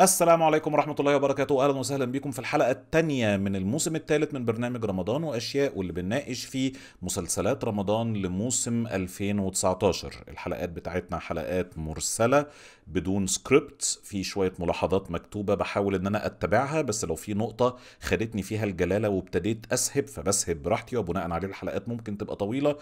السلام عليكم ورحمة الله وبركاته أهلا وسهلا بكم في الحلقة الثانية من الموسم الثالث من برنامج رمضان وأشياء واللي بنناقش فيه مسلسلات رمضان لموسم 2019 الحلقات بتاعتنا حلقات مرسلة بدون سكريبت في شوية ملاحظات مكتوبة بحاول إن أنا أتبعها بس لو في نقطة خدتني فيها الجلالة وابتديت أسهب فبسهب براحتي وبناء عليه الحلقات ممكن تبقى طويلة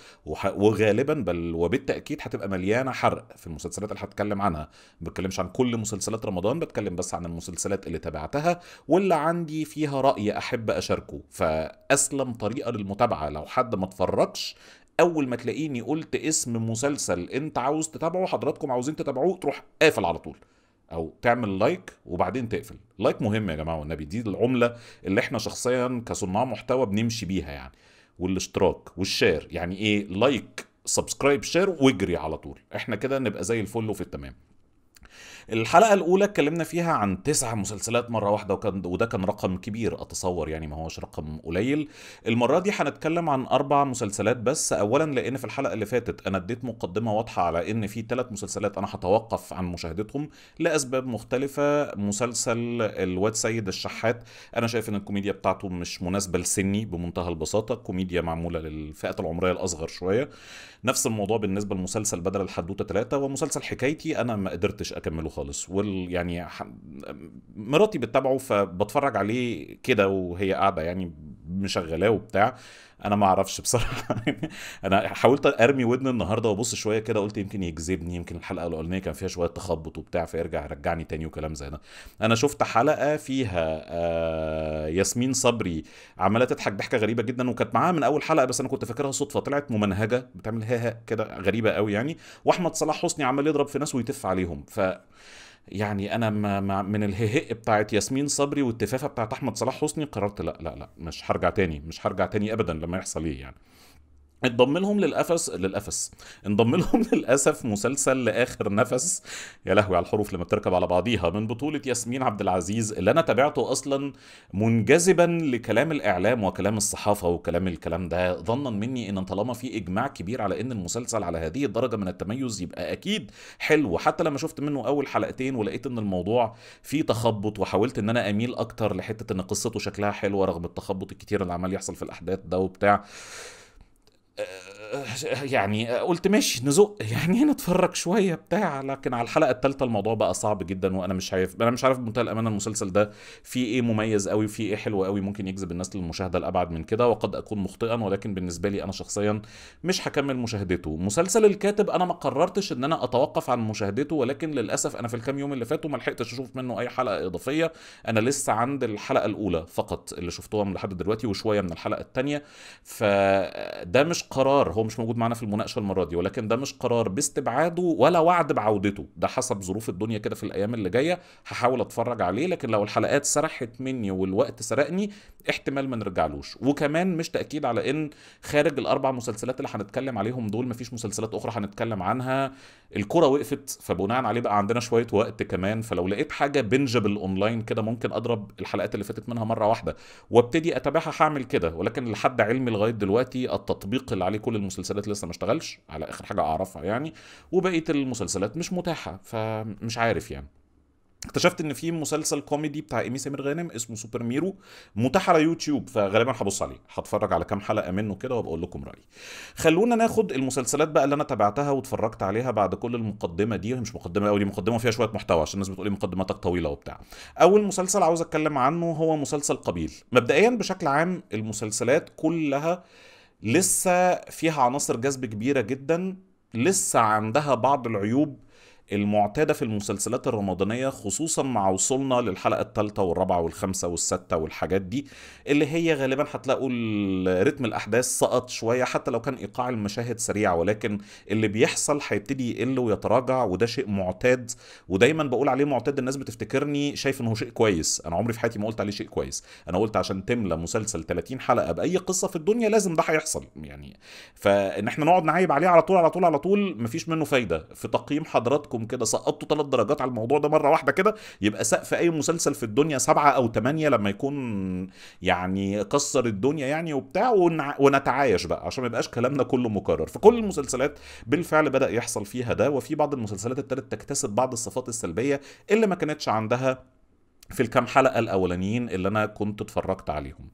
وغالبا بل وبالتأكيد هتبقى مليانة حرق في المسلسلات اللي هتكلم عنها ما بتكلمش عن كل مسلسلات رمضان بتكلم بس بس عن المسلسلات اللي تابعتها واللي عندي فيها رأي أحب أشاركه فأسلم طريقة للمتابعة لو حد ما اتفرجش اول ما تلاقيني قلت اسم مسلسل انت عاوز تتابعه حضراتكم عاوزين تتابعوه تروح قافل على طول او تعمل لايك وبعدين تقفل لايك مهم يا جماعه والنبي دي العمله اللي احنا شخصيا كصناع محتوى بنمشي بيها يعني والاشتراك والشير يعني ايه لايك سبسكرايب شير واجري على طول احنا كده نبقى زي الفل وفي التمام الحلقه الاولى اتكلمنا فيها عن تسع مسلسلات مره واحده وكان وده كان رقم كبير اتصور يعني ما هوش رقم قليل المره دي هنتكلم عن اربع مسلسلات بس اولا لان في الحلقه اللي فاتت انا اديت مقدمه واضحه على ان في ثلاث مسلسلات انا هتوقف عن مشاهدتهم لاسباب مختلفه مسلسل الواد سيد الشحات انا شايف ان الكوميديا بتاعته مش مناسبه لسني بمنتهى البساطه كوميديا معموله للفئات العمريه الاصغر شويه نفس الموضوع بالنسبه لمسلسل بدل الحدوته ثلاثة ومسلسل حكايتي انا ما قدرتش اكمله خالص وال يعني مراتي بتتابعه فبتفرج عليه كده وهي قاعده يعني مشغلاه وبتاع انا ما اعرفش بصراحه انا حاولت ارمي ودني النهارده وابص شويه كده قلت يمكن يجذبني يمكن الحلقه الاولانيه كان فيها شويه تخبط وبتاع فيرجع رجعني تاني وكلام زي ده انا شفت حلقه فيها آه ياسمين صبري عماله تضحك ضحكه غريبه جدا وكانت معاها من اول حلقه بس انا كنت فاكرها صدفه طلعت ممنهجه بتعمل هاها كده غريبه قوي يعني واحمد صلاح حسني عمال يضرب في ناس ويتف عليهم ف يعني انا ما ما من الهيه بتاعت ياسمين صبري والتفافه بتاعت احمد صلاح حسني قررت لا لا لا مش هرجع تاني مش هرجع تاني ابدا لما يحصل ايه يعني اتضم لهم للأفس للأفس انضم لهم للاسف مسلسل لاخر نفس يا لهوي على الحروف لما بتركب على بعضيها من بطوله ياسمين عبد العزيز اللي انا تابعته اصلا منجذبا لكلام الاعلام وكلام الصحافه وكلام الكلام ده ظنا مني ان طالما في اجماع كبير على ان المسلسل على هذه الدرجه من التميز يبقى اكيد حلو حتى لما شفت منه اول حلقتين ولقيت ان الموضوع فيه تخبط وحاولت ان انا اميل اكتر لحته ان قصته شكلها حلوه رغم التخبط الكتير اللي عمال يحصل في الاحداث ده وبتاع uh, يعني قلت ماشي نزق يعني نتفرج شويه بتاع لكن على الحلقه الثالثه الموضوع بقى صعب جدا وانا مش عارف انا مش عارف بمنتهى الامانه المسلسل ده فيه ايه مميز قوي وفيه ايه حلو قوي ممكن يجذب الناس للمشاهده الابعد من كده وقد اكون مخطئا ولكن بالنسبه لي انا شخصيا مش هكمل مشاهدته مسلسل الكاتب انا ما قررتش ان انا اتوقف عن مشاهدته ولكن للاسف انا في الكام يوم اللي فاتوا ما لحقتش اشوف منه اي حلقه اضافيه انا لسه عند الحلقه الاولى فقط اللي من لحد دلوقتي وشويه من الحلقه الثانيه فده مش قرار هو مش موجود معانا في المناقشه المره دي ولكن ده مش قرار باستبعاده ولا وعد بعودته ده حسب ظروف الدنيا كده في الايام اللي جايه هحاول اتفرج عليه لكن لو الحلقات سرحت مني والوقت سرقني احتمال ما نرجعلوش وكمان مش تاكيد على ان خارج الاربع مسلسلات اللي هنتكلم عليهم دول مفيش مسلسلات اخرى هنتكلم عنها الكره وقفت فبناء عليه بقى عندنا شويه وقت كمان فلو لقيت حاجه بنجبل اونلاين كده ممكن اضرب الحلقات اللي فاتت منها مره واحده وابتدي اتابعها هعمل كده ولكن لحد علمي لغايه دلوقتي التطبيق اللي عليه كل المسلسلات لسه ما اشتغلش على اخر حاجه اعرفها يعني وبقيه المسلسلات مش متاحه فمش عارف يعني اكتشفت ان في مسلسل كوميدي بتاع ايمي سمير غانم اسمه سوبر ميرو متاح على يوتيوب فغالبا هبص عليه هتفرج على كام حلقه منه كده وبقول لكم رايي خلونا ناخد المسلسلات بقى اللي انا تابعتها واتفرجت عليها بعد كل المقدمه دي مش مقدمه قوي دي مقدمه فيها شويه محتوى عشان الناس بتقول لي مقدماتك طويله وبتاع اول مسلسل عاوز اتكلم عنه هو مسلسل قبيل مبدئيا بشكل عام المسلسلات كلها لسه فيها عناصر جذب كبيره جدا لسه عندها بعض العيوب المعتادة في المسلسلات الرمضانية خصوصا مع وصولنا للحلقة الثالثة والرابعة والخامسة والستة والحاجات دي اللي هي غالبا هتلاقوا رتم الأحداث سقط شوية حتى لو كان إيقاع المشاهد سريع ولكن اللي بيحصل هيبتدي يقل ويتراجع وده شيء معتاد ودايما بقول عليه معتاد الناس بتفتكرني شايف إنه شيء كويس أنا عمري في حياتي ما قلت عليه شيء كويس أنا قلت عشان تملى مسلسل 30 حلقة بأي قصة في الدنيا لازم ده هيحصل يعني فإن احنا نقعد نعيب عليه على طول على طول على طول مفيش منه فايدة في تقييم حضراتكم لوحدكم كده سقطتوا ثلاث درجات على الموضوع ده مره واحده كده يبقى سقف اي مسلسل في الدنيا سبعه او ثمانيه لما يكون يعني كسر الدنيا يعني وبتاع ونتعايش بقى عشان ما يبقاش كلامنا كله مكرر فكل المسلسلات بالفعل بدا يحصل فيها ده وفي بعض المسلسلات ابتدت تكتسب بعض الصفات السلبيه اللي ما كانتش عندها في الكام حلقه الاولانيين اللي انا كنت اتفرجت عليهم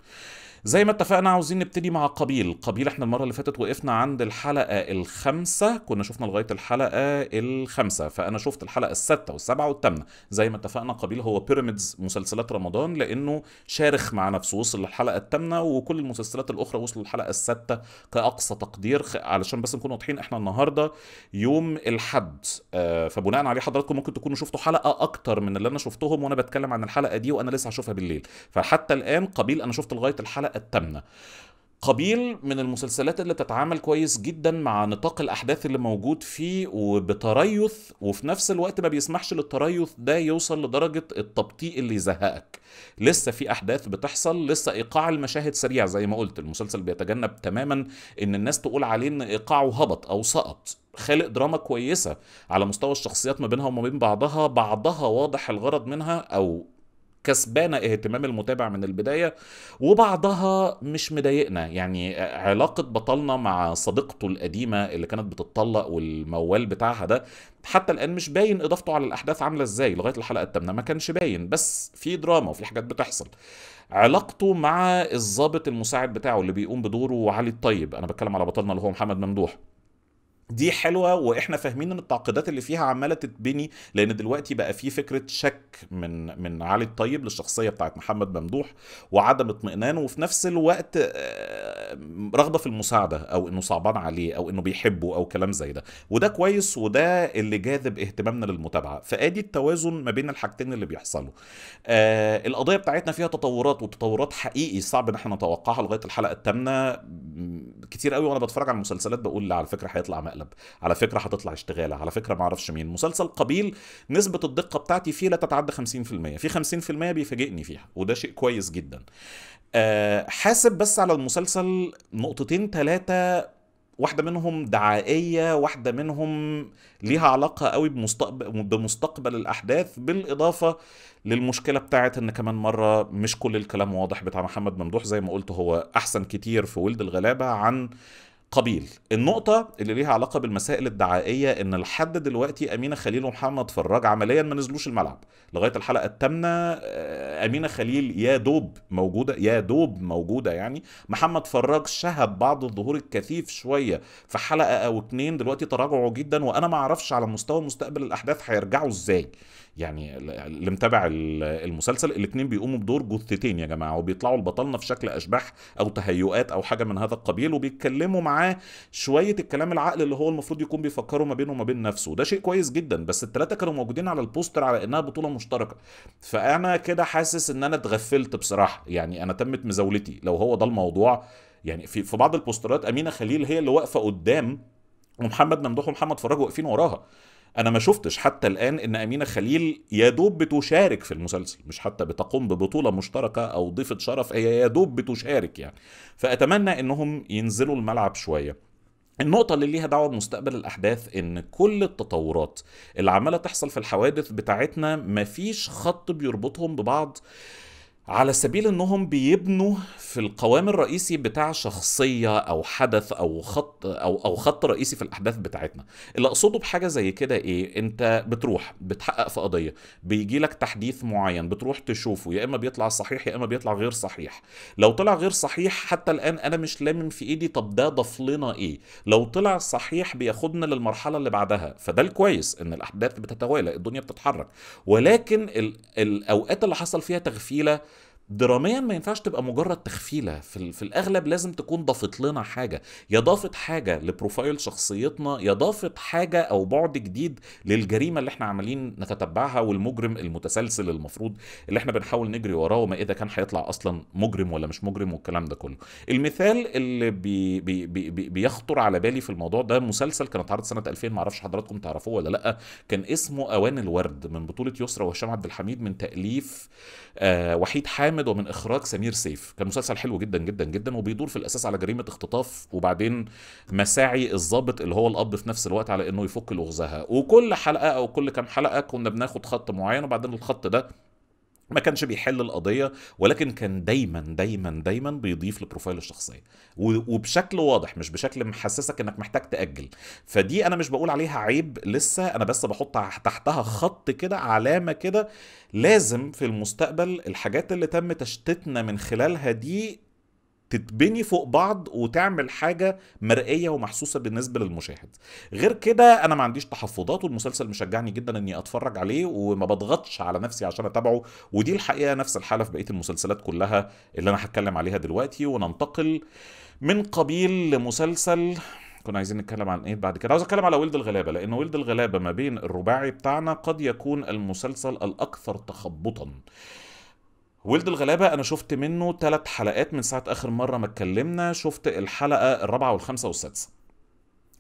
زي ما اتفقنا عاوزين نبتدي مع قابيل قابيل احنا المره اللي فاتت وقفنا عند الحلقه الخامسه كنا شفنا لغايه الحلقه الخامسه فانا شفت الحلقه السادسه والسابعه والثامنه زي ما اتفقنا قابيل هو بيراميدز مسلسلات رمضان لانه شارخ مع نفسه وصل للحلقه الثامنه وكل المسلسلات الاخرى وصلوا للحلقه السادسه كاقصى تقدير علشان بس نكون واضحين احنا النهارده يوم الحد آه، فبناء عليه حضراتكم ممكن تكونوا شفتوا حلقه اكتر من اللي انا شفتهم وانا بتكلم عن الحلقه دي وانا لسه هشوفها بالليل فحتى الان قبيل انا شفت لغايه الحلقه التامنه قبيل من المسلسلات اللي تتعامل كويس جدا مع نطاق الاحداث اللي موجود فيه وبتريث وفي نفس الوقت ما بيسمحش للتريث ده يوصل لدرجه التبطيء اللي يزهقك لسه في احداث بتحصل لسه ايقاع المشاهد سريع زي ما قلت المسلسل بيتجنب تماما ان الناس تقول عليه ان ايقاعه هبط او سقط خالق دراما كويسه على مستوى الشخصيات ما بينها وما بين بعضها بعضها واضح الغرض منها او كسبانه اهتمام المتابع من البدايه وبعضها مش مضايقنا يعني علاقه بطلنا مع صديقته القديمه اللي كانت بتتطلق والموال بتاعها ده حتى الان مش باين اضافته على الاحداث عامله ازاي لغايه الحلقه الثامنه ما كانش باين بس في دراما وفي حاجات بتحصل علاقته مع الظابط المساعد بتاعه اللي بيقوم بدوره علي الطيب انا بتكلم على بطلنا اللي هو محمد ممدوح دي حلوه واحنا فاهمين ان التعقيدات اللي فيها عماله تتبني لان دلوقتي بقى في فكره شك من من علي الطيب للشخصيه بتاعت محمد ممدوح وعدم اطمئنان وفي نفس الوقت آه، رغبه في المساعده او انه صعبان عليه او انه بيحبه او كلام زي ده وده كويس وده اللي جاذب اهتمامنا للمتابعه فادي التوازن ما بين الحاجتين اللي بيحصلوا آه القضيه بتاعتنا فيها تطورات وتطورات حقيقي صعب ان احنا نتوقعها لغايه الحلقه الثامنه كتير قوي وانا بتفرج على المسلسلات بقول على فكره هيطلع هتتشقلب على فكره هتطلع اشتغاله على فكره ما اعرفش مين مسلسل قبيل نسبه الدقه بتاعتي فيه لا تتعدى 50% في 50% بيفاجئني فيها وده شيء كويس جدا أه حاسب بس على المسلسل نقطتين ثلاثه واحده منهم دعائيه واحده منهم ليها علاقه قوي بمستقبل بمستقبل الاحداث بالاضافه للمشكله بتاعه ان كمان مره مش كل الكلام واضح بتاع محمد ممدوح زي ما قلت هو احسن كتير في ولد الغلابه عن قبيل النقطة اللي ليها علاقة بالمسائل الدعائية ان لحد دلوقتي أمينة خليل ومحمد فراج عمليا ما نزلوش الملعب لغاية الحلقة التامنة آه، أمينة خليل يا دوب موجودة يا دوب موجودة يعني محمد فراج شهب بعض الظهور الكثيف شوية في حلقة أو اتنين دلوقتي تراجعوا جدا وأنا ما أعرفش على مستوى مستقبل الأحداث هيرجعوا إزاي يعني اللي متابع المسلسل الاثنين بيقوموا بدور جثتين يا جماعه وبيطلعوا لبطلنا في شكل اشباح او تهيؤات او حاجه من هذا القبيل وبيتكلموا معاه شويه الكلام العقل اللي هو المفروض يكون بيفكروا ما بينه وما بين نفسه ده شيء كويس جدا بس الثلاثه كانوا موجودين على البوستر على انها بطوله مشتركه فانا كده حاسس ان انا اتغفلت بصراحه يعني انا تمت مزاولتي لو هو ده الموضوع يعني في في بعض البوسترات امينه خليل هي اللي واقفه قدام ومحمد ممدوح ومحمد فراج واقفين وراها انا ما شفتش حتى الان ان امينه خليل يا دوب بتشارك في المسلسل مش حتى بتقوم ببطوله مشتركه او ضيفه شرف هي يا دوب بتشارك يعني فاتمنى انهم ينزلوا الملعب شويه النقطة اللي ليها دعوة بمستقبل الأحداث إن كل التطورات اللي عمالة تحصل في الحوادث بتاعتنا مفيش خط بيربطهم ببعض على سبيل انهم بيبنوا في القوام الرئيسي بتاع شخصيه او حدث او خط او او خط رئيسي في الاحداث بتاعتنا اللي اقصده بحاجه زي كده ايه انت بتروح بتحقق في قضيه بيجي لك تحديث معين بتروح تشوفه يا اما بيطلع صحيح يا اما بيطلع غير صحيح لو طلع غير صحيح حتى الان انا مش لامم في ايدي طب ده ضاف لنا ايه لو طلع صحيح بياخدنا للمرحله اللي بعدها فده الكويس ان الاحداث بتتوالى الدنيا بتتحرك ولكن الاوقات اللي حصل فيها تغفيله دراميا ما ينفعش تبقى مجرد تخفيله في, في الاغلب لازم تكون ضافت لنا حاجه يا ضافت حاجه لبروفايل شخصيتنا يا ضافت حاجه او بعد جديد للجريمه اللي احنا عمالين نتتبعها والمجرم المتسلسل المفروض اللي احنا بنحاول نجري وراه وما اذا كان هيطلع اصلا مجرم ولا مش مجرم والكلام ده كله المثال اللي بي بي بي بي بيخطر على بالي في الموضوع ده مسلسل كان اتعرض سنه 2000 معرفش حضراتكم تعرفوه ولا لا كان اسمه اوان الورد من بطوله يسرى وهشام عبد الحميد من تاليف آه وحيد حامد محمد ومن اخراج سمير سيف كان مسلسل حلو جدا جدا جدا وبيدور في الاساس على جريمه اختطاف وبعدين مساعي الضابط اللي هو الاب في نفس الوقت على انه يفك لغزها وكل حلقه او كل كام حلقه كنا بناخد خط معين وبعدين الخط ده ما كانش بيحل القضية ولكن كان دايما دايما دايما بيضيف لبروفايل الشخصية وبشكل واضح مش بشكل محسسك انك محتاج تأجل فدي انا مش بقول عليها عيب لسه انا بس بحط تحتها خط كده علامة كده لازم في المستقبل الحاجات اللي تم تشتتنا من خلالها دي تتبني فوق بعض وتعمل حاجه مرئيه ومحسوسه بالنسبه للمشاهد غير كده انا ما عنديش تحفظات والمسلسل مشجعني جدا اني اتفرج عليه وما بضغطش على نفسي عشان اتابعه ودي الحقيقه نفس الحاله في بقيه المسلسلات كلها اللي انا هتكلم عليها دلوقتي وننتقل من قبيل لمسلسل كنا عايزين نتكلم عن ايه بعد كده عاوز اتكلم على ولد الغلابه لان ولد الغلابه ما بين الرباعي بتاعنا قد يكون المسلسل الاكثر تخبطا ولد الغلابة أنا شفت منه ثلاث حلقات من ساعة آخر مرة ما اتكلمنا شفت الحلقة الرابعة والخامسة والسادسة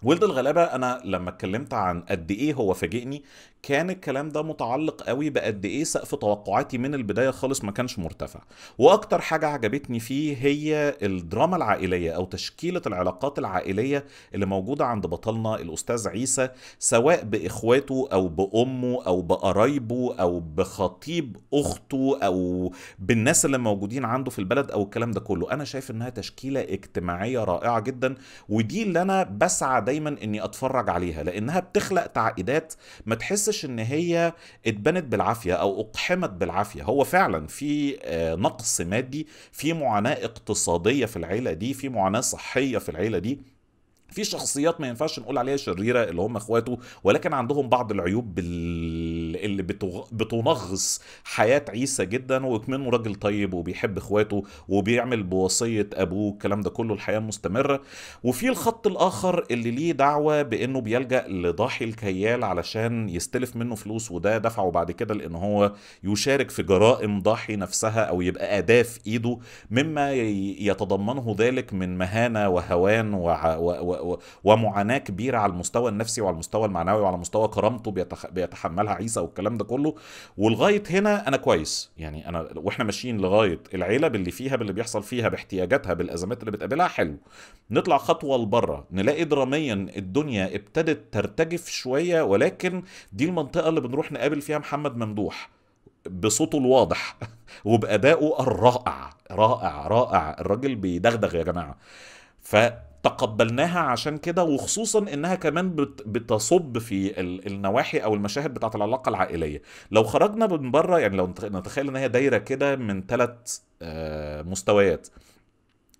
ولد الغلابه انا لما اتكلمت عن قد ايه هو فاجئني كان الكلام ده متعلق قوي بقد ايه سقف توقعاتي من البدايه خالص ما كانش مرتفع واكتر حاجه عجبتني فيه هي الدراما العائليه او تشكيله العلاقات العائليه اللي موجوده عند بطلنا الاستاذ عيسى سواء باخواته او بامه او بقرايبه او بخطيب اخته او بالناس اللي موجودين عنده في البلد او الكلام ده كله انا شايف انها تشكيله اجتماعيه رائعه جدا ودي اللي انا بسعى دايما اني اتفرج عليها لانها بتخلق تعقيدات ما تحسش ان هي اتبنت بالعافيه او اقحمت بالعافيه هو فعلا في آه، نقص مادي في معاناه اقتصاديه في العيله دي في معاناه صحيه في العيله دي في شخصيات ما ينفعش نقول عليها شريره اللي هم اخواته ولكن عندهم بعض العيوب اللي بتنغص حياه عيسى جدا وكمنه راجل طيب وبيحب اخواته وبيعمل بوصيه ابوه الكلام ده كله الحياه مستمره وفي الخط الاخر اللي ليه دعوه بانه بيلجا لضاحي الكيال علشان يستلف منه فلوس وده دفعه بعد كده لان هو يشارك في جرائم ضاحي نفسها او يبقى اداه في ايده مما يتضمنه ذلك من مهانه وهوان و... و- ومعاناه كبيره على المستوى النفسي وعلى المستوى المعنوي وعلى مستوى كرامته بيتح... بيتحملها عيسى والكلام ده كله ولغايه هنا انا كويس يعني انا واحنا ماشيين لغايه العيله باللي فيها باللي بيحصل فيها باحتياجاتها بالازمات اللي بتقابلها حلو نطلع خطوه لبره نلاقي دراميا الدنيا ابتدت ترتجف شويه ولكن دي المنطقه اللي بنروح نقابل فيها محمد ممدوح بصوته الواضح وبادائه الرائع رائع رائع الراجل بيدغدغ يا جماعه ف تقبلناها عشان كده وخصوصا انها كمان بتصب في النواحي او المشاهد بتاعه العلاقه العائليه لو خرجنا من بره يعني لو نتخيل ان هي دايره كده من ثلاث آه، مستويات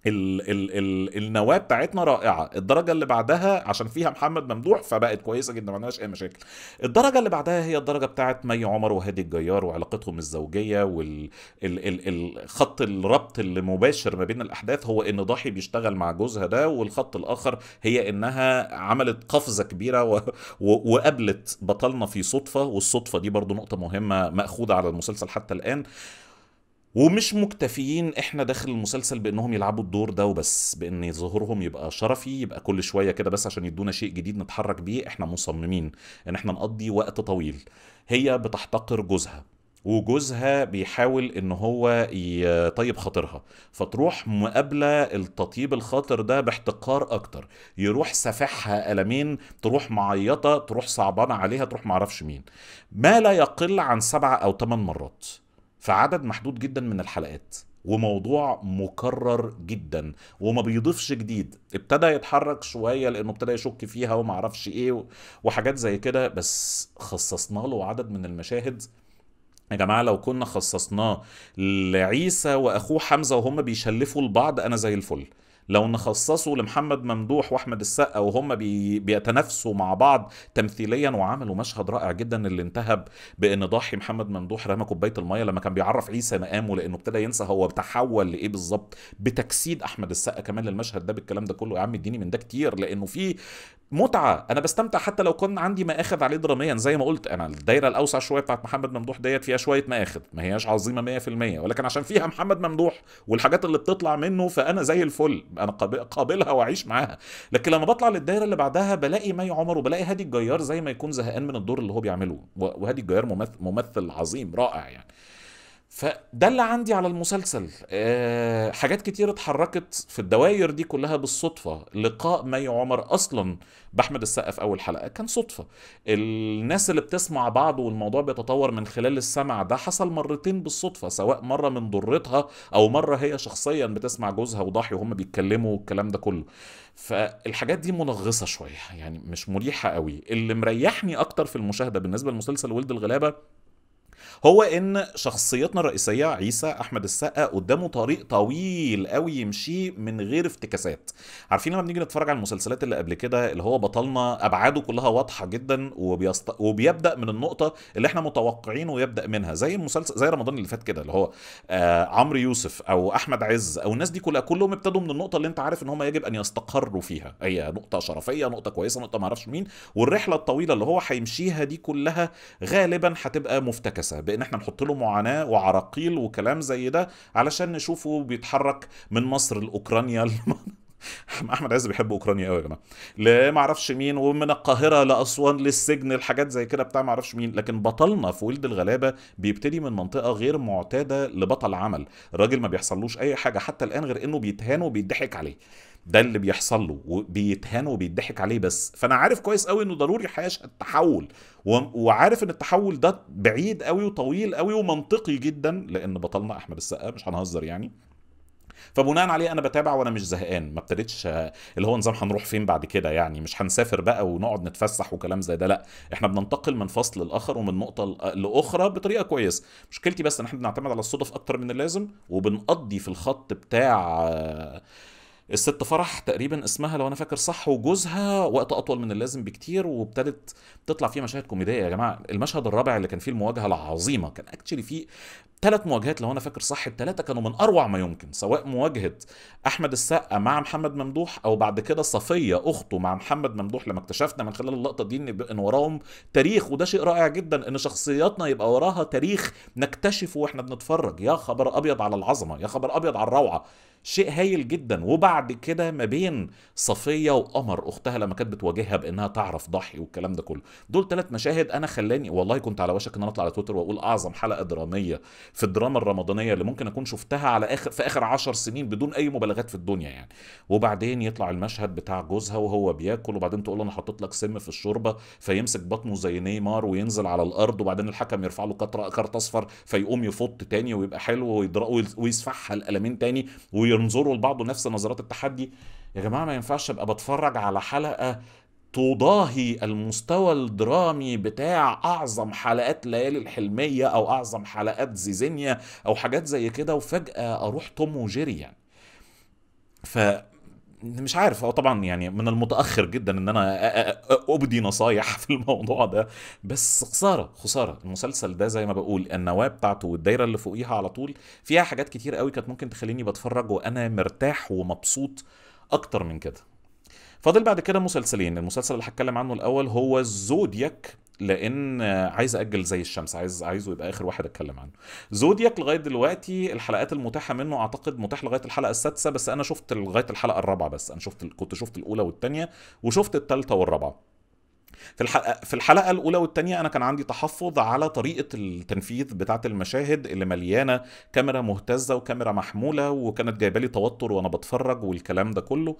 ال ال ال النواه بتاعتنا رائعه الدرجه اللي بعدها عشان فيها محمد ممدوح فبقت كويسه جدا ما عندناش اي مشاكل الدرجه اللي بعدها هي الدرجه بتاعت مي عمر وهادي الجيار وعلاقتهم الزوجيه والخط الربط المباشر ما بين الاحداث هو ان ضاحي بيشتغل مع جوزها ده والخط الاخر هي انها عملت قفزه كبيره و... و... وقابلت بطلنا في صدفه والصدفه دي برضو نقطه مهمه ماخوذه على المسلسل حتى الان آه ومش مكتفيين احنا داخل المسلسل بانهم يلعبوا الدور ده وبس بان ظهورهم يبقى شرفي يبقى كل شويه كده بس عشان يدونا شيء جديد نتحرك بيه احنا مصممين ان احنا نقضي وقت طويل هي بتحتقر جوزها وجوزها بيحاول ان هو يطيب خاطرها فتروح مقابله التطيب الخاطر ده باحتقار اكتر يروح سافحها قلمين تروح معيطه تروح صعبانه عليها تروح معرفش مين ما لا يقل عن سبعة او ثمان مرات في عدد محدود جدا من الحلقات وموضوع مكرر جدا وما بيضيفش جديد ابتدى يتحرك شويه لانه ابتدى يشك فيها وما اعرفش ايه وحاجات زي كده بس خصصنا له عدد من المشاهد يا جماعه لو كنا خصصناه لعيسى واخوه حمزه وهم بيشلفوا لبعض انا زي الفل لو نخصصه لمحمد ممدوح واحمد السقا وهم بي بيتنافسوا مع بعض تمثيليا وعملوا مشهد رائع جدا اللي انتهى بان ضاحي محمد ممدوح رمى كوبايه الميه لما كان بيعرف عيسى مقامه لانه ابتدى ينسى هو تحول لايه بالظبط بتجسيد احمد السقا كمان للمشهد ده بالكلام ده كله يا عم اديني من ده كتير لانه في متعه انا بستمتع حتى لو كان عندي ماخذ عليه دراميا زي ما قلت انا الدايره الاوسع شويه بتاعت محمد ممدوح ديت فيها شويه ماخذ ما هياش عظيمه 100% ولكن عشان فيها محمد ممدوح والحاجات اللي بتطلع منه فانا زي الفل انا قابلها واعيش معاها لكن لما بطلع للدايره اللي بعدها بلاقي مي عمر وبلاقي هادي الجيار زي ما يكون زهقان من الدور اللي هو بيعمله وهادي الجيار ممثل, ممثل عظيم رائع يعني فده اللي عندي على المسلسل أه حاجات كتير اتحركت في الدواير دي كلها بالصدفة لقاء مي عمر أصلا بأحمد السقا في أول حلقة كان صدفة الناس اللي بتسمع بعض والموضوع بيتطور من خلال السمع ده حصل مرتين بالصدفة سواء مرة من ضرتها أو مرة هي شخصيا بتسمع جوزها وضحي وهم بيتكلموا والكلام ده كله فالحاجات دي منغصة شوية يعني مش مريحة قوي اللي مريحني أكتر في المشاهدة بالنسبة لمسلسل ولد الغلابة هو ان شخصيتنا الرئيسيه عيسى احمد السقا قدامه طريق طويل قوي يمشيه من غير افتكاسات عارفين لما بنيجي نتفرج على المسلسلات اللي قبل كده اللي هو بطلنا ابعاده كلها واضحه جدا وبيست... وبيبدا من النقطه اللي احنا متوقعينه ويبدا منها زي المسلسل زي رمضان اللي فات كده اللي هو آه عمرو يوسف او احمد عز او الناس دي كلها كلهم ابتدوا من النقطه اللي انت عارف ان هم يجب ان يستقروا فيها هي نقطه شرفيه نقطه كويسه نقطه ما اعرفش مين والرحله الطويله اللي هو هيمشيها دي كلها غالبا هتبقى مفتكسه ان احنا نحط له معاناه وعراقيل وكلام زي ده علشان نشوفه بيتحرك من مصر لاوكرانيا احمد عز بيحب اوكرانيا قوي يا جماعه لا ما اعرفش مين ومن القاهره لاسوان للسجن الحاجات زي كده بتاع ما اعرفش مين لكن بطلنا في ولد الغلابه بيبتدي من منطقه غير معتاده لبطل عمل الراجل ما بيحصلوش اي حاجه حتى الان غير انه بيتهان وبيضحك عليه ده اللي بيحصل له وبيتهان وبيضحك عليه بس فانا عارف كويس قوي انه ضروري حياش التحول وعارف ان التحول ده بعيد قوي وطويل قوي ومنطقي جدا لان بطلنا احمد السقا مش هنهزر يعني فبناء عليه انا بتابع وانا مش زهقان ما ابتديتش اللي هو نظام هنروح فين بعد كده يعني مش هنسافر بقى ونقعد نتفسح وكلام زي ده لا احنا بننتقل من فصل لاخر ومن نقطه لاخرى بطريقه كويسه مشكلتي بس ان احنا بنعتمد على الصدف اكتر من اللازم وبنقضي في الخط بتاع الست فرح تقريبا اسمها لو انا فاكر صح وجوزها وقت اطول من اللازم بكتير وابتدت تطلع فيه مشاهد كوميديه يا جماعه المشهد الرابع اللي كان فيه المواجهه العظيمه كان اكشلي فيه ثلاث مواجهات لو انا فاكر صح الثلاثه كانوا من اروع ما يمكن سواء مواجهه احمد السقا مع محمد ممدوح او بعد كده صفيه اخته مع محمد ممدوح لما اكتشفنا من خلال اللقطه دي ان وراهم تاريخ وده شيء رائع جدا ان شخصياتنا يبقى وراها تاريخ نكتشفه واحنا بنتفرج يا خبر ابيض على العظمه يا خبر ابيض على الروعه شيء هايل جدا وبعد بعد كده ما بين صفيه وقمر اختها لما كانت بتواجهها بانها تعرف ضحي والكلام ده كله دول ثلاث مشاهد انا خلاني والله كنت على وشك ان انا اطلع على تويتر واقول اعظم حلقه دراميه في الدراما الرمضانيه اللي ممكن اكون شفتها على اخر في اخر 10 سنين بدون اي مبالغات في الدنيا يعني وبعدين يطلع المشهد بتاع جوزها وهو بياكل وبعدين تقول له انا حطيت لك سم في الشوربه فيمسك بطنه زي نيمار وينزل على الارض وبعدين الحكم يرفع له كارت اصفر فيقوم يفط تاني ويبقى حلو ويسفحها القلمين تاني وينظروا لبعض نفس نظرات التحدي يا جماعه ما ينفعش ابقى بتفرج على حلقه تضاهي المستوى الدرامي بتاع اعظم حلقات ليالي الحلميه او اعظم حلقات زيزينيا او حاجات زي كده وفجاه اروح توم وجيري يعني ف مش عارف هو طبعا يعني من المتاخر جدا ان انا ابدي نصايح في الموضوع ده بس خساره خساره المسلسل ده زي ما بقول النواه بتاعته والدايره اللي فوقيها على طول فيها حاجات كتير قوي كانت ممكن تخليني بتفرج وانا مرتاح ومبسوط اكتر من كده فاضل بعد كده مسلسلين المسلسل اللي هتكلم عنه الاول هو الزودياك لان عايز اجل زي الشمس عايز عايزه يبقى اخر واحد اتكلم عنه زودياك لغايه دلوقتي الحلقات المتاحه منه اعتقد متاح لغايه الحلقه السادسه بس انا شفت لغايه الحلقه الرابعه بس انا شفت كنت شفت الاولى والثانيه وشفت الثالثه والرابعه في الحلقه في الحلقه الاولى والثانيه انا كان عندي تحفظ على طريقه التنفيذ بتاعه المشاهد اللي مليانه كاميرا مهتزه وكاميرا محموله وكانت جايبه لي توتر وانا بتفرج والكلام ده كله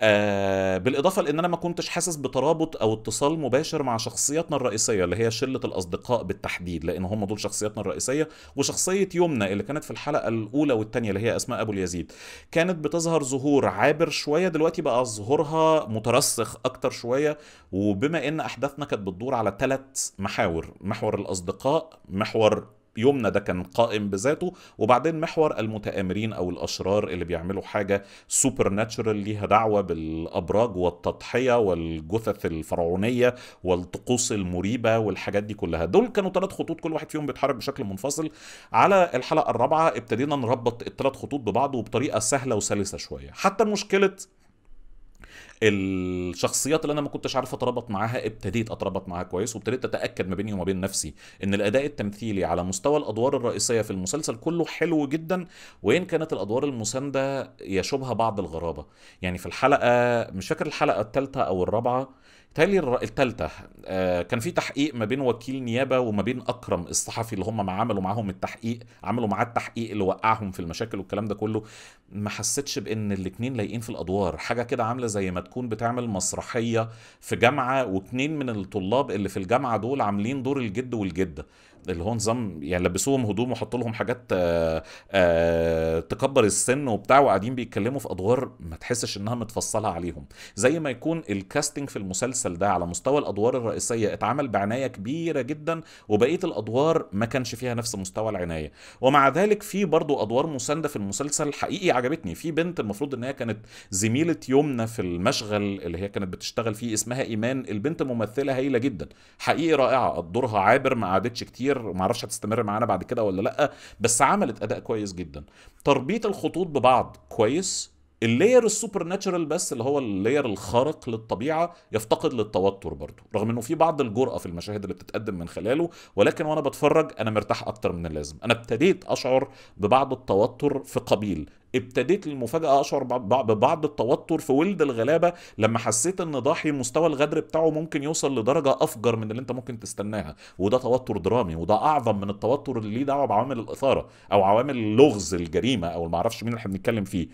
آه بالاضافه لان انا ما كنتش حاسس بترابط او اتصال مباشر مع شخصياتنا الرئيسيه اللي هي شله الاصدقاء بالتحديد لان هم دول شخصياتنا الرئيسيه وشخصيه يمنى اللي كانت في الحلقه الاولى والثانيه اللي هي اسماء ابو اليزيد كانت بتظهر ظهور عابر شويه دلوقتي بقى ظهورها مترسخ اكتر شويه وبما لان احداثنا كانت بتدور على ثلاث محاور محور الاصدقاء محور يومنا ده كان قائم بذاته وبعدين محور المتآمرين او الاشرار اللي بيعملوا حاجه سوبر ناتشرال ليها دعوه بالابراج والتضحيه والجثث الفرعونيه والطقوس المريبه والحاجات دي كلها دول كانوا ثلاث خطوط كل واحد فيهم بيتحرك بشكل منفصل على الحلقه الرابعه ابتدينا نربط الثلاث خطوط ببعض وبطريقه سهله وسلسه شويه حتى مشكله الشخصيات اللي انا ما كنتش عارف اتربط معاها ابتديت اتربط معاها كويس وابتديت اتاكد ما بيني وما بين نفسي ان الاداء التمثيلي على مستوى الادوار الرئيسيه في المسلسل كله حلو جدا وان كانت الادوار المسانده يشوبها بعض الغرابه يعني في الحلقه مش فاكر الحلقه الثالثه او الرابعه تالي الثالثة آه، كان في تحقيق ما بين وكيل نيابة وما بين أكرم الصحفي اللي هم عملوا معاهم التحقيق عملوا معاه التحقيق اللي وقعهم في المشاكل والكلام ده كله ما حسيتش بإن الاتنين لايقين في الأدوار حاجة كده عاملة زي ما تكون بتعمل مسرحية في جامعة واتنين من الطلاب اللي في الجامعة دول عاملين دور الجد والجدة اللي هو نظام يعني لبسوهم هدوم وحطوا لهم حاجات آآ آه، آآ آه، تكبر السن وبتاع وقاعدين بيتكلموا في ادوار ما تحسش انها متفصله عليهم زي ما يكون الكاستنج في المسلسل ده على مستوى الادوار الرئيسيه اتعمل بعنايه كبيره جدا وبقيه الادوار ما كانش فيها نفس مستوى العنايه ومع ذلك في برضو ادوار مسانده في المسلسل حقيقي عجبتني في بنت المفروض ان هي كانت زميله يمنى في المشغل اللي هي كانت بتشتغل فيه اسمها ايمان البنت ممثله هايله جدا حقيقي رائعه دورها عابر ما قعدتش كتير كتير وما اعرفش هتستمر معانا بعد كده ولا لا بس عملت اداء كويس جدا تربيط الخطوط ببعض كويس اللاير السوبر ناتشرال بس اللي هو اللاير الخارق للطبيعه يفتقد للتوتر برضه رغم انه في بعض الجرأه في المشاهد اللي بتتقدم من خلاله ولكن وانا بتفرج انا مرتاح اكتر من اللازم انا ابتديت اشعر ببعض التوتر في قبيل ابتديت للمفاجأة أشعر ببعض التوتر في ولد الغلابة لما حسيت إن ضاحي مستوى الغدر بتاعه ممكن يوصل لدرجة أفجر من اللي أنت ممكن تستناها وده توتر درامي وده أعظم من التوتر اللي ليه دعوة بعوامل الإثارة أو عوامل لغز الجريمة أو المعرفش مين اللي احنا بنتكلم فيه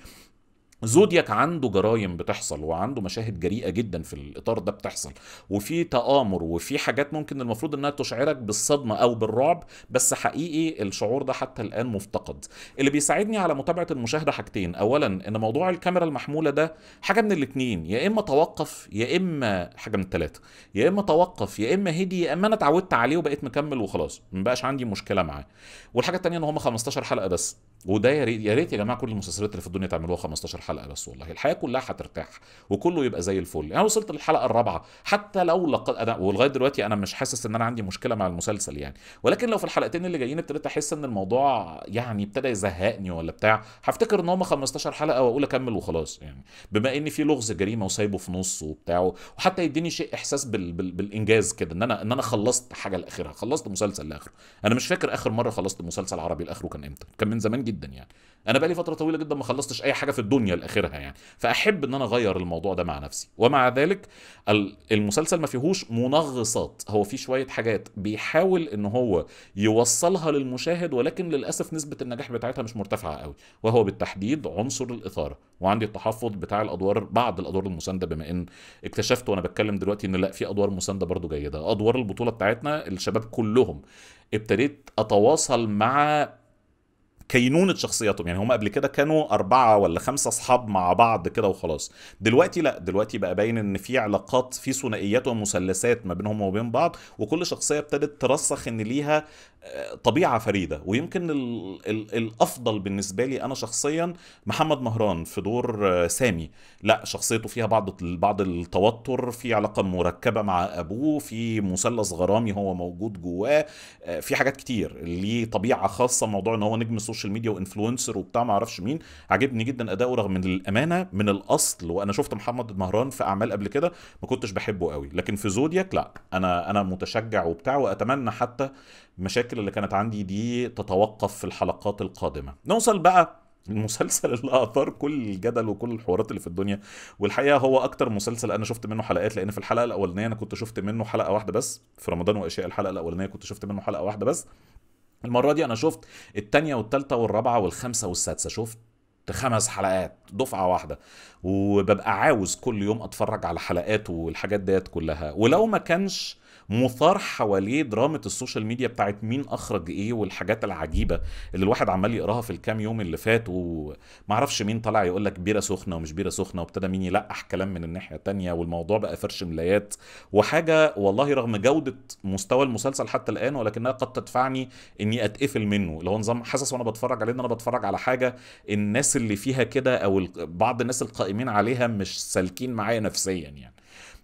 زودياك عنده جرايم بتحصل وعنده مشاهد جريئه جدا في الاطار ده بتحصل وفي تآمر وفي حاجات ممكن المفروض انها تشعرك بالصدمه او بالرعب بس حقيقي الشعور ده حتى الان مفتقد اللي بيساعدني على متابعه المشاهده حاجتين اولا ان موضوع الكاميرا المحموله ده حاجه من الاثنين يا اما توقف يا اما حاجه من الثلاثه يا اما توقف يا اما هدي يا اما انا اتعودت عليه وبقيت مكمل وخلاص ما بقاش عندي مشكله معاه والحاجه الثانيه ان هم 15 حلقه بس وده يا ريت يا جماعه كل المسلسلات اللي في الدنيا تعملوها 15 حلقه الحلقه بس والله الحياه كلها هترتاح وكله يبقى زي الفل يعني انا وصلت للحلقه الرابعه حتى لو لق... انا ولغايه دلوقتي انا مش حاسس ان انا عندي مشكله مع المسلسل يعني ولكن لو في الحلقتين اللي جايين ابتديت احس ان الموضوع يعني ابتدى يزهقني ولا بتاع هفتكر ان هم 15 حلقه واقول اكمل وخلاص يعني بما ان في لغز جريمه وسايبه في نص وبتاع وحتى يديني شيء احساس بال... بال... بالانجاز كده ان انا ان انا خلصت حاجه لاخرها خلصت مسلسل لاخره انا مش فاكر اخر مره خلصت مسلسل عربي لاخره كان امتى كان من زمان جدا يعني انا بقالي فتره طويله جدا ما خلصتش اي حاجه في الدنيا لاخرها يعني فاحب ان انا اغير الموضوع ده مع نفسي ومع ذلك المسلسل ما فيهوش منغصات هو فيه شويه حاجات بيحاول ان هو يوصلها للمشاهد ولكن للاسف نسبه النجاح بتاعتها مش مرتفعه قوي وهو بالتحديد عنصر الاثاره وعندي التحفظ بتاع الادوار بعض الادوار المسانده بما ان اكتشفت وانا بتكلم دلوقتي ان لا في ادوار مسانده برضو جيده ادوار البطوله بتاعتنا الشباب كلهم ابتديت اتواصل مع كينونة شخصياتهم يعني هم قبل كده كانوا أربعة ولا خمسة أصحاب مع بعض كده وخلاص دلوقتي لا دلوقتي بقى باين إن في علاقات في ثنائيات ومثلثات ما بينهم وبين بعض وكل شخصية ابتدت ترسخ إن ليها طبيعه فريده ويمكن الـ الـ الافضل بالنسبه لي انا شخصيا محمد مهران في دور آه، سامي لا شخصيته فيها بعض بعض التوتر في علاقه مركبه مع ابوه في مثلث غرامي هو موجود جواه آه، في حاجات كتير ليه طبيعه خاصه موضوع ان هو نجم السوشيال ميديا وانفلونسر وبتاع ما اعرفش مين عجبني جدا اداؤه رغم من الامانه من الاصل وانا شفت محمد مهران في اعمال قبل كده ما كنتش بحبه قوي لكن في زودياك لا انا انا متشجع وبتاع واتمنى حتى مشاكل المشاكل اللي كانت عندي دي تتوقف في الحلقات القادمه نوصل بقى المسلسل اللي اثار كل الجدل وكل الحوارات اللي في الدنيا والحقيقه هو اكتر مسلسل انا شفت منه حلقات لان في الحلقه الاولانيه انا كنت شفت منه حلقه واحده بس في رمضان واشياء الحلقه الاولانيه كنت شفت منه حلقه واحده بس المره دي انا شفت الثانيه والثالثه والرابعه والخامسه والسادسه شفت خمس حلقات دفعه واحده وببقى عاوز كل يوم اتفرج على حلقاته والحاجات ديت كلها ولو ما كانش مثار حواليه درامه السوشيال ميديا بتاعت مين اخرج ايه والحاجات العجيبه اللي الواحد عمال يقراها في الكام يوم اللي فاتوا ومعرفش مين طلع يقول لك بيره سخنه ومش بيره سخنه وابتدى مين يلقح كلام من الناحيه الثانيه والموضوع بقى فرش ملايات وحاجه والله رغم جوده مستوى المسلسل حتى الان ولكنها قد تدفعني اني اتقفل منه اللي هو نظام حاسس وانا بتفرج عليه ان انا بتفرج على حاجه الناس اللي فيها كده او بعض الناس القائمين عليها مش سالكين معايا نفسيا يعني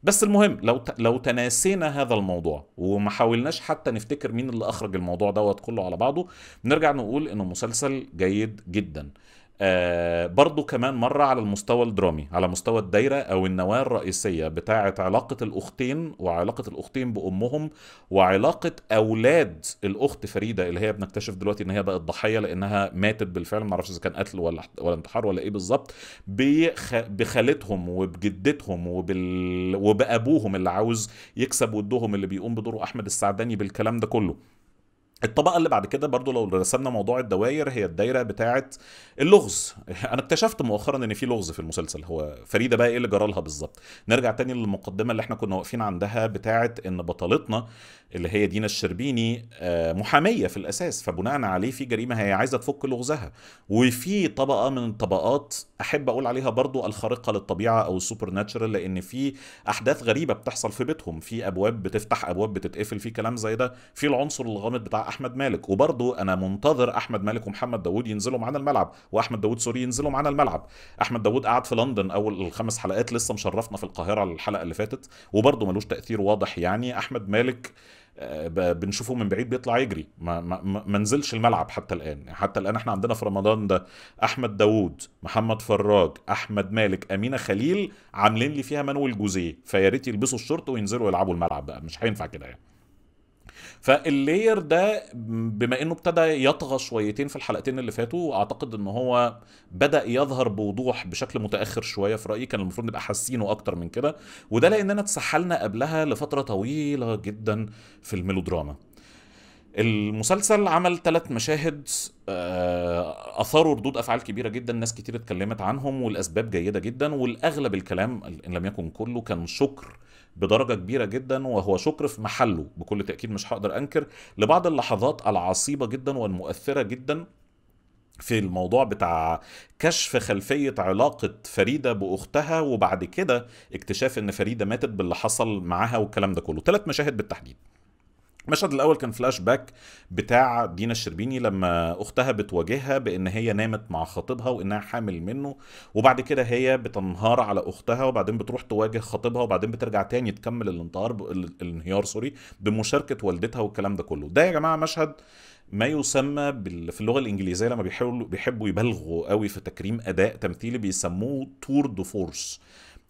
بس المهم لو لو تناسينا هذا الموضوع وما حاولناش حتى نفتكر مين اللي اخرج الموضوع دوت كله على بعضه نرجع نقول انه مسلسل جيد جدا آه، برضو كمان مرة على المستوى الدرامي على مستوى الدايرة أو النواة الرئيسية بتاعة علاقة الأختين وعلاقة الأختين بأمهم وعلاقة أولاد الأخت فريدة اللي هي بنكتشف دلوقتي إن هي بقت ضحية لأنها ماتت بالفعل معرفش إذا كان قتل ولا ولا انتحار ولا إيه بالظبط بخ... بخالتهم وبجدتهم وبال... وبأبوهم اللي عاوز يكسب ودهم اللي بيقوم بدوره أحمد السعداني بالكلام ده كله الطبقه اللي بعد كده برضو لو رسمنا موضوع الدوائر هي الدايره بتاعه اللغز انا اكتشفت مؤخرا ان في لغز في المسلسل هو فريده بقى ايه اللي جرى لها بالظبط نرجع تاني للمقدمه اللي احنا كنا واقفين عندها بتاعه ان بطلتنا اللي هي دينا الشربيني آه، محاميه في الاساس فبناء عليه في جريمه هي عايزه تفك لغزها وفي طبقه من طبقات احب اقول عليها برضو الخارقه للطبيعه او السوبر ناتشرال لان في احداث غريبه بتحصل في بيتهم في ابواب بتفتح ابواب بتتقفل في كلام زي ده في العنصر الغامض بتاع احمد مالك وبرضه انا منتظر احمد مالك ومحمد داوود ينزلوا معانا الملعب واحمد داوود سوري ينزلوا معانا الملعب احمد داوود قعد في لندن اول الخمس حلقات لسه مشرفنا في القاهره الحلقه اللي فاتت وبرضه ملوش تاثير واضح يعني احمد مالك آه، بنشوفه من بعيد بيطلع يجري ما, ما, ما نزلش الملعب حتى الان يعني حتى الان احنا عندنا في رمضان ده احمد داوود محمد فراج احمد مالك امينه خليل عاملين لي فيها مانويل جوزيه فيا ريت يلبسوا الشورت وينزلوا يلعبوا الملعب بقى مش هينفع كده يعني فاللير ده بما انه ابتدى يطغى شويتين في الحلقتين اللي فاتوا اعتقد ان هو بدا يظهر بوضوح بشكل متاخر شويه في رايي كان المفروض نبقى حاسينه اكتر من كده وده لاننا اتسحلنا قبلها لفتره طويله جدا في الميلودراما المسلسل عمل ثلاث مشاهد آه، اثاروا ردود افعال كبيره جدا ناس كتير اتكلمت عنهم والاسباب جيده جدا والاغلب الكلام ان لم يكن كله كان شكر بدرجه كبيره جدا وهو شكر في محله بكل تاكيد مش هقدر انكر لبعض اللحظات العصيبه جدا والمؤثره جدا في الموضوع بتاع كشف خلفية علاقة فريدة بأختها وبعد كده اكتشاف ان فريدة ماتت باللي حصل معاها والكلام ده كله ثلاث مشاهد بالتحديد المشهد الاول كان فلاش باك بتاع دينا الشربيني لما اختها بتواجهها بان هي نامت مع خطيبها وانها حامل منه وبعد كده هي بتنهار على اختها وبعدين بتروح تواجه خطيبها وبعدين بترجع تاني تكمل الانتهار ب... الانهيار سوري بمشاركه والدتها والكلام ده كله ده يا جماعه مشهد ما يسمى بال... في اللغه الانجليزيه لما بيحاولوا بيحبوا يبالغوا قوي في تكريم اداء تمثيلي بيسموه تور دو فورس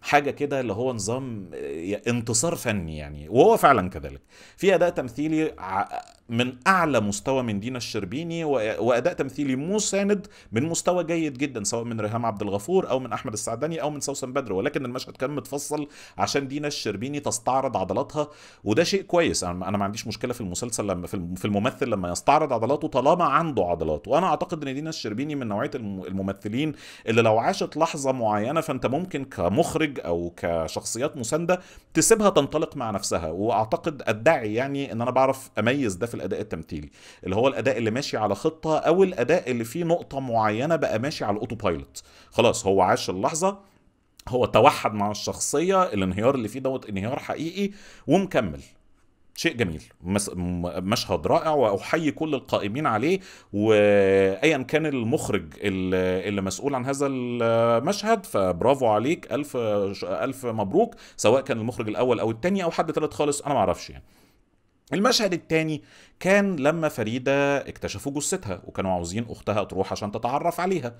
حاجه كده اللي هو نظام آه، انتصار فني يعني وهو فعلا كذلك في اداء تمثيلي من اعلى مستوى من دينا الشربيني واداء تمثيلي مساند من مستوى جيد جدا سواء من ريهام عبد الغفور او من احمد السعداني او من سوسن بدر ولكن المشهد كان متفصل عشان دينا الشربيني تستعرض عضلاتها وده شيء كويس انا ما عنديش مشكله في المسلسل لما في الممثل لما يستعرض عضلاته طالما عنده عضلات وانا اعتقد ان دينا الشربيني من نوعيه الممثلين اللي لو عاشت لحظه معينه فانت ممكن كمخرج او كشخصيات مسانده تسيبها تنطلق مع نفسها واعتقد ادعي يعني ان انا بعرف اميز ده في الاداء التمثيلي اللي هو الاداء اللي ماشي على خطه او الاداء اللي فيه نقطه معينه بقى ماشي على الاوتو بايلوت خلاص هو عاش اللحظه هو توحد مع الشخصية الانهيار اللي فيه دوت انهيار حقيقي ومكمل شيء جميل مشهد رائع واحيي كل القائمين عليه وايا كان المخرج اللي مسؤول عن هذا المشهد فبرافو عليك الف الف مبروك سواء كان المخرج الاول او الثاني او حد ثالث خالص انا ما اعرفش يعني المشهد التاني كان لما فريدة اكتشفوا جثتها وكانوا عاوزين أختها تروح عشان تتعرف عليها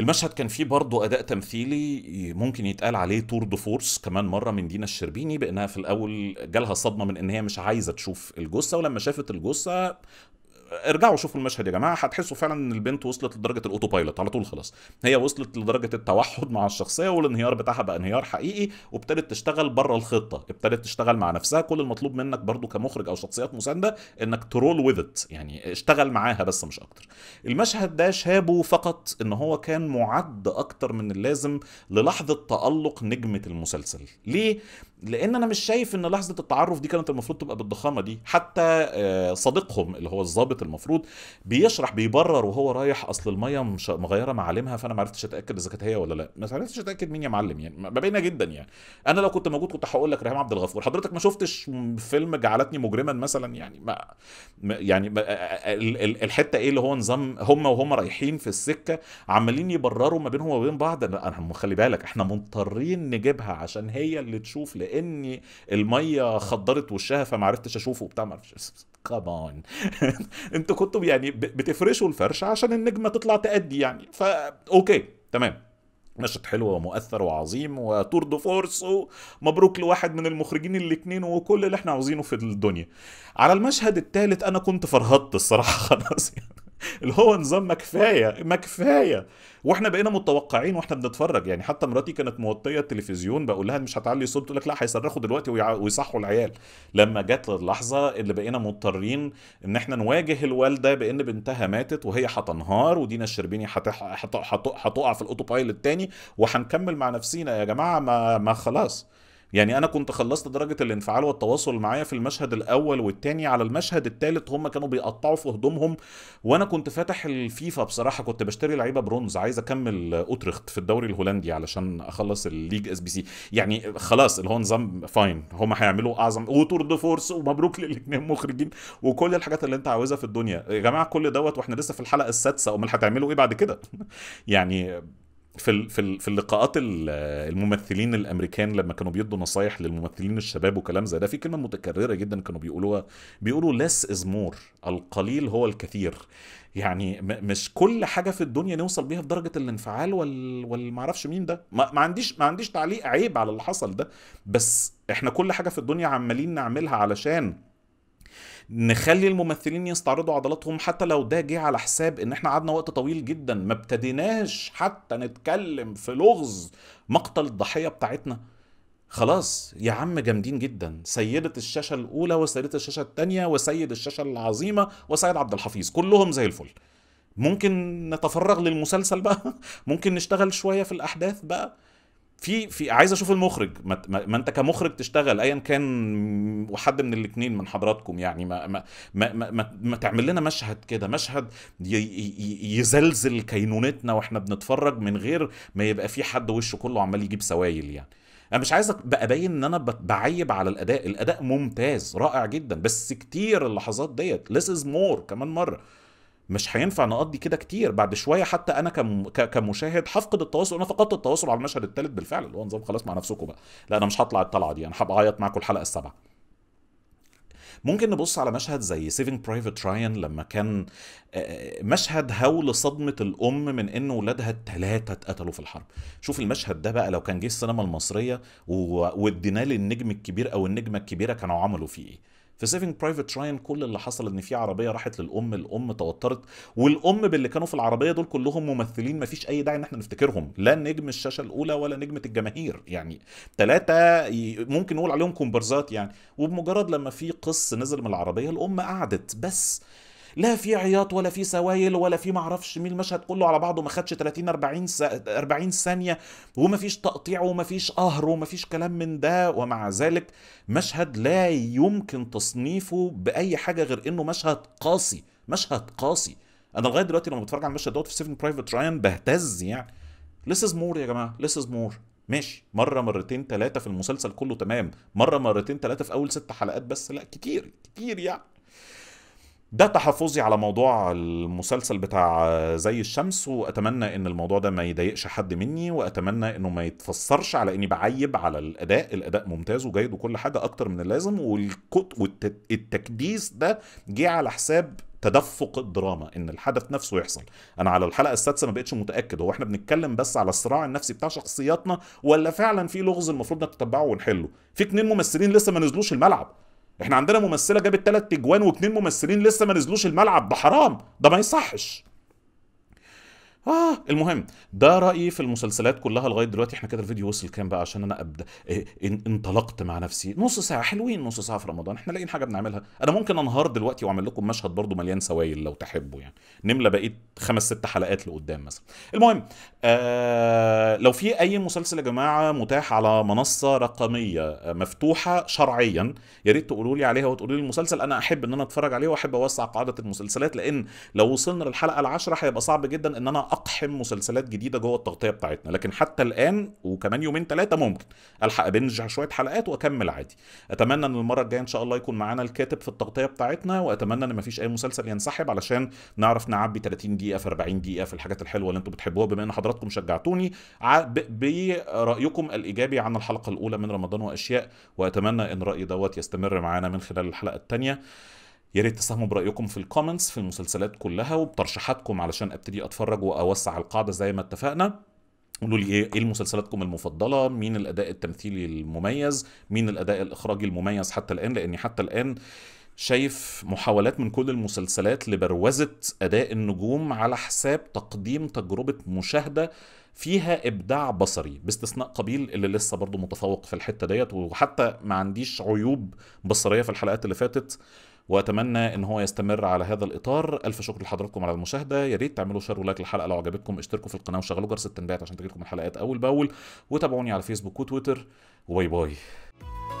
المشهد كان فيه برضه أداء تمثيلي ممكن يتقال عليه تور دو فورس كمان مرة من دينا الشربيني بأنها في الأول جالها صدمة من إن هي مش عايزة تشوف الجثة ولما شافت الجثة ارجعوا شوفوا المشهد يا جماعه هتحسوا فعلا ان البنت وصلت لدرجه الاوتو بايلوت على طول خلاص هي وصلت لدرجه التوحد مع الشخصيه والانهيار بتاعها بقى انهيار حقيقي وابتدت تشتغل بره الخطه ابتدت تشتغل مع نفسها كل المطلوب منك برضو كمخرج او شخصيات مسانده انك ترول ويزت يعني اشتغل معاها بس مش اكتر المشهد ده شابه فقط ان هو كان معد اكتر من اللازم للحظه تالق نجمه المسلسل ليه لان انا مش شايف ان لحظه التعرف دي كانت المفروض تبقى بالضخامه دي حتى آه، صديقهم اللي هو الظابط ظبط المفروض بيشرح بيبرر وهو رايح اصل الميه مش مغيره معالمها فانا ما عرفتش اتاكد اذا كانت هي ولا لا ما عرفتش اتاكد مين يا معلم يعني باينه جدا يعني انا لو كنت موجود كنت هقول لك ريهام عبد الغفور حضرتك ما شفتش فيلم جعلتني مجرما مثلا يعني ما يعني ما الحته ايه اللي هو نظام هم وهم رايحين في السكه عمالين يبرروا ما بينهم وما بين بعض انا خلي بالك احنا مضطرين نجيبها عشان هي اللي تشوف لان الميه خضرت وشها فما عرفتش اشوفه وبتاع ما عرفتش كمان انتوا كنتوا يعني بتفرشوا الفرش عشان النجمه تطلع تأدي يعني فا اوكي تمام نشط حلو ومؤثر وعظيم وتور دو فورس ومبروك لواحد من المخرجين الاثنين وكل اللي احنا عاوزينه في الدنيا على المشهد الثالث انا كنت فرهطت الصراحه خلاص يعني اللي هو نظام ما كفايه ما كفايه واحنا بقينا متوقعين واحنا بنتفرج يعني حتى مراتي كانت موطيه التلفزيون بقول لها مش هتعلي صوت تقول لك لا هيصرخوا دلوقتي ويصحوا العيال لما جت اللحظه اللي بقينا مضطرين ان احنا نواجه الوالده بان بنتها ماتت وهي هتنهار ودينا الشربيني هتقع في الاوتو بايلوت تاني وهنكمل مع نفسينا يا جماعه ما, ما خلاص يعني انا كنت خلصت درجه الانفعال والتواصل معايا في المشهد الاول والثاني على المشهد الثالث هم كانوا بيقطعوا في هدومهم وانا كنت فاتح الفيفا بصراحه كنت بشتري لعيبه برونز عايز اكمل اوترخت في الدوري الهولندي علشان اخلص الليج اس بي سي يعني خلاص اللي هو نظام فاين هم هيعملوا اعظم وتور دو فورس ومبروك للاثنين مخرجين وكل الحاجات اللي انت عاوزها في الدنيا يا جماعه كل دوت واحنا لسه في الحلقه السادسه امال هتعملوا ايه بعد كده يعني في في في اللقاءات الممثلين الامريكان لما كانوا بيدوا نصايح للممثلين الشباب وكلام زي ده في كلمه متكرره جدا كانوا بيقولوها بيقولوا less is more القليل هو الكثير يعني مش كل حاجه في الدنيا نوصل بيها في درجه الانفعال وال والمعرفش مين ده ما, ما عنديش ما عنديش تعليق عيب على اللي حصل ده بس احنا كل حاجه في الدنيا عمالين نعملها علشان نخلي الممثلين يستعرضوا عضلاتهم حتى لو ده جه على حساب ان احنا قعدنا وقت طويل جدا ما ابتديناش حتى نتكلم في لغز مقتل الضحيه بتاعتنا خلاص يا عم جامدين جدا سيدة الشاشة الأولى وسيدة الشاشة الثانية وسيد الشاشة العظيمة وسيد عبد الحفيظ كلهم زي الفل ممكن نتفرغ للمسلسل بقى ممكن نشتغل شوية في الأحداث بقى في في عايز اشوف المخرج ما, ما انت كمخرج تشتغل ايا كان وحد من الاثنين من حضراتكم يعني ما ما ما, ما, ما تعمل لنا مشهد كده مشهد يزلزل كينونتنا واحنا بنتفرج من غير ما يبقى في حد وشه كله عمال يجيب سوايل يعني انا مش عايز ابين ان انا بعيب على الاداء الاداء ممتاز رائع جدا بس كتير اللحظات ديت ليس از مور كمان مره مش هينفع نقضي كده كتير بعد شويه حتى انا كمشاهد هفقد التواصل انا فقدت التواصل على المشهد الثالث بالفعل اللي هو نظام خلاص مع نفسكم بقى لا انا مش هطلع الطلعه دي انا هبقى اعيط معاكم الحلقه السابعه ممكن نبص على مشهد زي سيفينج برايفت رايان لما كان مشهد هول صدمة الأم من إن ولادها الثلاثة اتقتلوا في الحرب شوف المشهد ده بقى لو كان جه السينما المصرية واديناه للنجم الكبير أو النجمة الكبيرة كانوا عملوا فيه إيه في سيفنج برايفت راين كل اللي حصل ان في عربيه راحت للام الام توترت والام باللي كانوا في العربيه دول كلهم ممثلين ما فيش اي داعي ان احنا نفتكرهم لا نجم الشاشه الاولى ولا نجمه الجماهير يعني ثلاثه ممكن نقول عليهم كومبارزات يعني وبمجرد لما في قص نزل من العربيه الام قعدت بس لا في عياط ولا في سوايل ولا في معرفش مين المشهد كله على بعضه ما خدش 30 40 40 ثانيه وما فيش تقطيع وما فيش قهر وما فيش كلام من ده ومع ذلك مشهد لا يمكن تصنيفه باي حاجه غير انه مشهد قاسي مشهد قاسي انا لغايه دلوقتي لما بتفرج على المشهد دوت في 7 برايفت رايان بهتز يعني ليس از مور يا جماعه ليس از مور ماشي مره مرتين ثلاثه في المسلسل كله تمام مره مرتين ثلاثه في اول ست حلقات بس لا كتير كتير يعني ده تحفظي على موضوع المسلسل بتاع زي الشمس واتمنى ان الموضوع ده ما يضايقش حد مني واتمنى انه ما يتفسرش على اني بعيب على الاداء الاداء ممتاز وجيد وكل حاجه اكتر من اللازم والتكديس ده جه على حساب تدفق الدراما ان الحدث نفسه يحصل انا على الحلقه السادسه ما بقتش متاكد هو احنا بنتكلم بس على الصراع النفسي بتاع شخصياتنا ولا فعلا في لغز المفروض نتتبعه ونحله في اتنين ممثلين لسه ما نزلوش الملعب احنا عندنا ممثله جابت ثلاث تجوان واثنين ممثلين لسه ما نزلوش الملعب ده حرام ده ما يصحش اه المهم ده رايي في المسلسلات كلها لغايه دلوقتي احنا كده الفيديو وصل كام بقى عشان انا ابدا إيه انطلقت مع نفسي نص ساعه حلوين نص ساعه في رمضان احنا لاقيين حاجه بنعملها انا ممكن انهار دلوقتي واعمل لكم مشهد برضو مليان سوايل لو تحبوا يعني نملى بقيت خمس ست حلقات لقدام مثلا المهم آه لو في اي مسلسل يا جماعه متاح على منصه رقميه آه، مفتوحه شرعيا يا ريت تقولوا لي عليها وتقولوا لي المسلسل انا احب ان انا اتفرج عليه واحب اوسع قاعده المسلسلات لان لو وصلنا للحلقه العشرة هيبقى صعب جدا ان انا اقحم مسلسلات جديده جوه التغطيه بتاعتنا لكن حتى الان وكمان يومين ثلاثه ممكن الحق ابنج شويه حلقات واكمل عادي اتمنى ان المره الجايه ان شاء الله يكون معانا الكاتب في التغطيه بتاعتنا واتمنى ان مفيش اي مسلسل ينسحب علشان نعرف نعبي 30 دقيقه في 40 دقيقه في الحاجات الحلوه اللي انتم بتحبوها بما ان حضراتكم شجعتوني برايكم الايجابي عن الحلقه الاولى من رمضان واشياء واتمنى ان الراي دوت يستمر معانا من خلال الحلقه الثانيه يا ريت تساهموا برايكم في الكومنتس في المسلسلات كلها وبترشيحاتكم علشان ابتدي اتفرج واوسع القاعده زي ما اتفقنا قولوا لي ايه, إيه مسلسلاتكم المفضله مين الاداء التمثيلي المميز مين الاداء الاخراجي المميز حتى الان لاني حتى الان شايف محاولات من كل المسلسلات لبروزه اداء النجوم على حساب تقديم تجربه مشاهده فيها ابداع بصري باستثناء قبيل اللي لسه برضه متفوق في الحته ديت وحتى ما عنديش عيوب بصريه في الحلقات اللي فاتت واتمنى ان هو يستمر على هذا الاطار الف شكر لحضراتكم على المشاهده يا ريت تعملوا شير ولايك للحلقه لو عجبتكم اشتركوا في القناه وشغلوا جرس التنبيهات عشان تجيلكم الحلقات اول باول وتابعوني على فيسبوك وتويتر وباي باي Thank you